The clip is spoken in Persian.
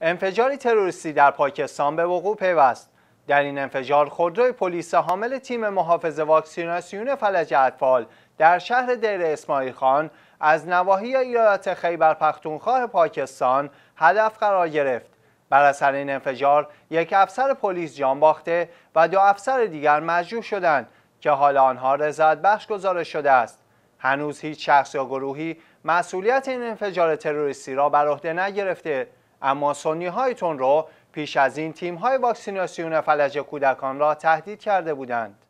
انفجاری تروریستی در پاکستان به وقوع پیوست در این انفجار خودروی پلیس حامل تیم محافظ واکسیناسیون فلج اطفال در شهر دیر اسماعیل خان از نواحی ایالت خیبر پختونخواه پاکستان هدف قرار گرفت بر اثر این انفجار یک افسر پلیس جان باخته و دو افسر دیگر مجروح شدند که حال آنها رضایت بخش گزارش شده است هنوز هیچ شخص یا گروهی مسئولیت این انفجار تروریستی را بر عهده نگرفته اما سنی هایتون رو پیش از این تیم های واکسیناسیون فلج کودکان را تهدید کرده بودند.